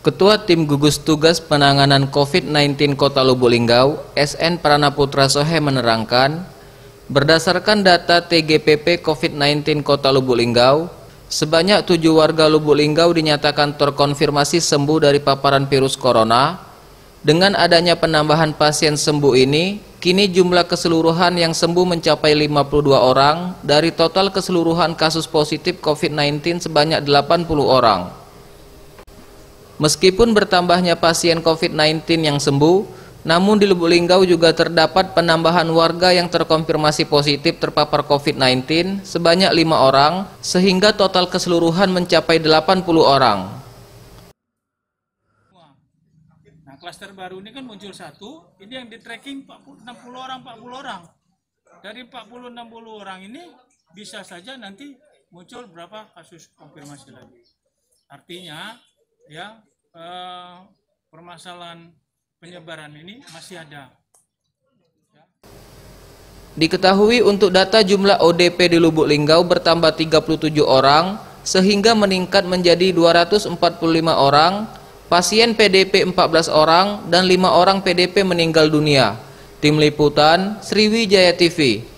Ketua Tim Gugus Tugas Penanganan COVID-19 Kota Lubulinggau, Linggau, SN Pranaputra Sohe menerangkan, berdasarkan data TGPP COVID-19 Kota Lubulinggau, sebanyak tujuh warga Lubulinggau dinyatakan terkonfirmasi sembuh dari paparan virus corona. Dengan adanya penambahan pasien sembuh ini, kini jumlah keseluruhan yang sembuh mencapai 52 orang dari total keseluruhan kasus positif COVID-19 sebanyak 80 orang. Meskipun bertambahnya pasien COVID-19 yang sembuh, namun di Lubuk Linggau juga terdapat penambahan warga yang terkonfirmasi positif terpapar COVID-19 sebanyak lima orang, sehingga total keseluruhan mencapai 80 orang. Nah, klaster baru ini kan muncul satu, ini yang di tracking 40, 60 orang, 40 orang. Dari 40-60 orang ini bisa saja nanti muncul berapa kasus konfirmasi lagi. Artinya ya eh, permasalahan penyebaran ini masih ada. Diketahui untuk data jumlah ODP di Lubuk Linggau bertambah 37 orang sehingga meningkat menjadi 245 orang, pasien PDP 14 orang dan 5 orang PDP meninggal dunia. Tim liputan Sriwijaya TV.